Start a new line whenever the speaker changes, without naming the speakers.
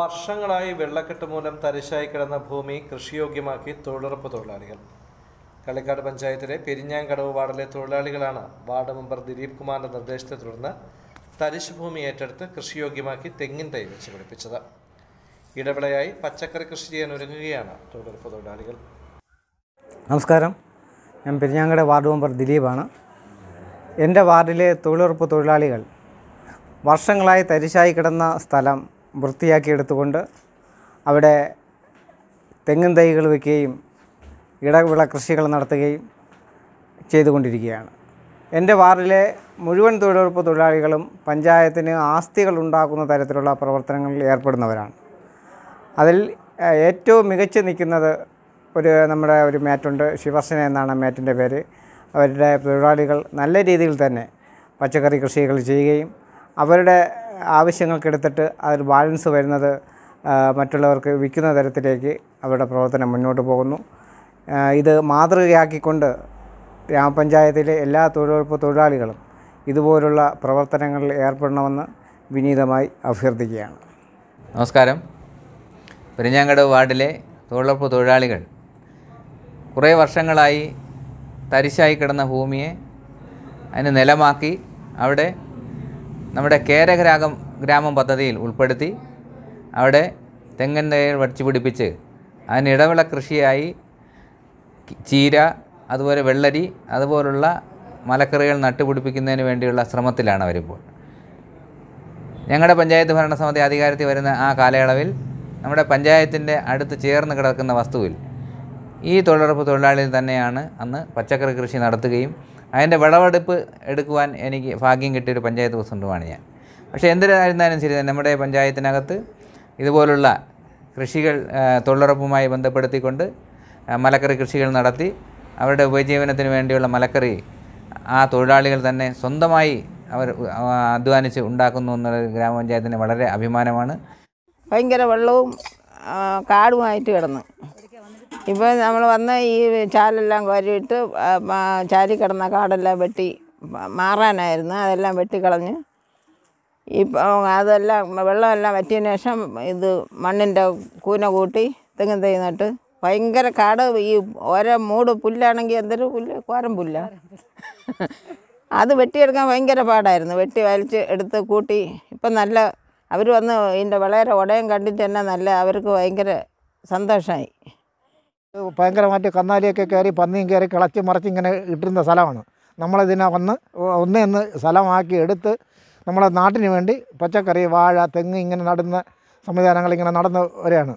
വർഷങ്ങളായി വെള്ളക്കെട്ട് മൂലം തരിശായി കിടന്ന ഭൂമി കൃഷിയോഗ്യമാക്കി തൊഴിലുറപ്പ് തൊഴിലാളികൾ കളിക്കാട് പഞ്ചായത്തിലെ പെരിഞ്ഞാങ്കടവ് വാർഡിലെ തൊഴിലാളികളാണ് വാർഡ് മെമ്പർ ദിലീപ് കുമാറിന്റെ നിർദ്ദേശത്തെ തുടർന്ന് തരിശ് ഭൂമി ഏറ്റെടുത്ത് കൃഷിയോഗ്യമാക്കി തെങ്ങിൻ തൈ വെച്ച് പിടിപ്പിച്ചത് ഇടവിളയായി പച്ചക്കറി കൃഷി ചെയ്യാൻ ഒരുങ്ങുകയാണ് തൊഴിലുറപ്പ് തൊഴിലാളികൾ
നമസ്കാരം ഞാൻ പെരിഞ്ഞാങ്കട വാർഡ് മെമ്പർ ദിലീപാണ് എൻ്റെ വാർഡിലെ തൊഴിലുറപ്പ് തൊഴിലാളികൾ വർഷങ്ങളായി തരിശായി കിടന്ന സ്ഥലം വൃത്തിയാക്കിയെടുത്തുകൊണ്ട് അവിടെ തെങ്ങിൻ തൈകൾ വയ്ക്കുകയും ഇടവിള കൃഷികൾ നടത്തുകയും ചെയ്തുകൊണ്ടിരിക്കുകയാണ് എൻ്റെ വാർഡിലെ മുഴുവൻ തൊഴിലുറപ്പ് തൊഴിലാളികളും പഞ്ചായത്തിന് ആസ്തികൾ ഉണ്ടാക്കുന്ന തരത്തിലുള്ള പ്രവർത്തനങ്ങളിൽ ഏർപ്പെടുന്നവരാണ് അതിൽ ഏറ്റവും മികച്ചു നിൽക്കുന്നത് ഒരു നമ്മുടെ ഒരു മാറ്റുണ്ട് ശിവർസന എന്നാണ് മാറ്റിൻ്റെ പേര് അവരുടെ തൊഴിലാളികൾ നല്ല രീതിയിൽ തന്നെ പച്ചക്കറി കൃഷികൾ ചെയ്യുകയും അവരുടെ ആവശ്യങ്ങൾക്കെടുത്തിട്ട് അതിൽ ബാലൻസ് വരുന്നത് മറ്റുള്ളവർക്ക് വിൽക്കുന്ന തരത്തിലേക്ക് അവരുടെ പ്രവർത്തനം മുന്നോട്ട് പോകുന്നു ഇത് മാതൃകയാക്കിക്കൊണ്ട് ഗ്രാമപഞ്ചായത്തിലെ എല്ലാ തൊഴിലുറപ്പ് തൊഴിലാളികളും ഇതുപോലുള്ള പ്രവർത്തനങ്ങളിൽ ഏർപ്പെടണമെന്ന് വിനീതമായി അഭ്യർത്ഥിക്കുകയാണ്
നമസ്കാരം പെരിഞ്ഞാങ്കട വാർഡിലെ തൊഴിലുറപ്പ് തൊഴിലാളികൾ കുറേ വർഷങ്ങളായി തരിശായി കിടന്ന ഭൂമിയെ അതിന് നിലമാക്കി അവിടെ നമ്മുടെ കേരഗ്രാമം ഗ്രാമം പദ്ധതിയിൽ ഉൾപ്പെടുത്തി അവിടെ തെങ്ങൻ തൈകൾ വടിച്ചു പിടിപ്പിച്ച് അതിന് ഇടവിള കൃഷിയായി ചീര അതുപോലെ വെള്ളരി അതുപോലുള്ള മലക്കറികൾ നട്ടുപിടിപ്പിക്കുന്നതിന് വേണ്ടിയുള്ള ശ്രമത്തിലാണ് അവരിപ്പോൾ ഞങ്ങളുടെ പഞ്ചായത്ത് ഭരണസമിതി അധികാരത്തിൽ വരുന്ന ആ കാലയളവിൽ നമ്മുടെ പഞ്ചായത്തിൻ്റെ അടുത്ത് ചേർന്ന് കിടക്കുന്ന വസ്തുവിൽ ഈ തൊഴിലുറപ്പ് തൊഴിലാളിയിൽ തന്നെയാണ് അന്ന് പച്ചക്കറി കൃഷി നടത്തുകയും അതിൻ്റെ വിളവെടുപ്പ് എടുക്കുവാൻ എനിക്ക് ഭാഗ്യം കിട്ടിയൊരു പഞ്ചായത്ത് പ്രസിഡൻറ്റുമാണ് ഞാൻ പക്ഷേ എന്തിനായിരുന്നാലും ശരി നമ്മുടെ പഞ്ചായത്തിനകത്ത് ഇതുപോലുള്ള കൃഷികൾ തൊഴിലുറപ്പുമായി ബന്ധപ്പെടുത്തിക്കൊണ്ട് മലക്കറി കൃഷികൾ നടത്തി അവരുടെ ഉപജീവനത്തിന് വേണ്ടിയുള്ള മലക്കറി ആ തൊഴിലാളികൾ തന്നെ സ്വന്തമായി അവർ അധ്വാനിച്ച് ഉണ്ടാക്കുന്നു എന്നുള്ളത് ഗ്രാമപഞ്ചായത്തിന് വളരെ അഭിമാനമാണ്
ഭയങ്കര വെള്ളവും കാടുമായിട്ട് കിടന്ന് ഇപ്പോൾ നമ്മൾ വന്ന് ഈ ചാലെല്ലാം കോരിയിട്ട് ചാലി കിടന്ന കാടെല്ലാം വെട്ടി മാറാനായിരുന്നു അതെല്ലാം വെട്ടിക്കളഞ്ഞ് ഇപ്പോൾ അതെല്ലാം വെള്ളമെല്ലാം വറ്റിയതിന് ശേഷം ഇത് മണ്ണിൻ്റെ കൂന കൂട്ടി തെങ്ങും തൈ നട്ട് ഭയങ്കര കാട് ഈ ഓരോ മൂട് പുല്ലാണെങ്കിൽ എന്തൊരു പുല്ല് കോരം പുല്ലാണ് അത് വെട്ടിയെടുക്കാൻ ഭയങ്കര പാടായിരുന്നു വെട്ടി വലിച്ച് എടുത്ത് കൂട്ടി ഇപ്പം നല്ല അവർ വന്ന് ഇതിൻ്റെ വളരെ ഉടയം കണ്ടിട്ട് തന്നെ നല്ല അവർക്ക് ഭയങ്കര സന്തോഷമായി
ഭയങ്കരമായിട്ട് കന്നാലിയൊക്കെ കയറി പന്നിയും കയറി കിളച്ച് മറിച്ച് ഇങ്ങനെ ഇട്ടിരുന്ന സ്ഥലമാണ് നമ്മളിതിനെ വന്ന് ഒന്ന് സ്ഥലമാക്കി എടുത്ത് നമ്മളെ നാട്ടിന് വേണ്ടി പച്ചക്കറി വാഴ തെങ്ങ് ഇങ്ങനെ നടുന്ന സംവിധാനങ്ങൾ
ഇങ്ങനെ നടന്നു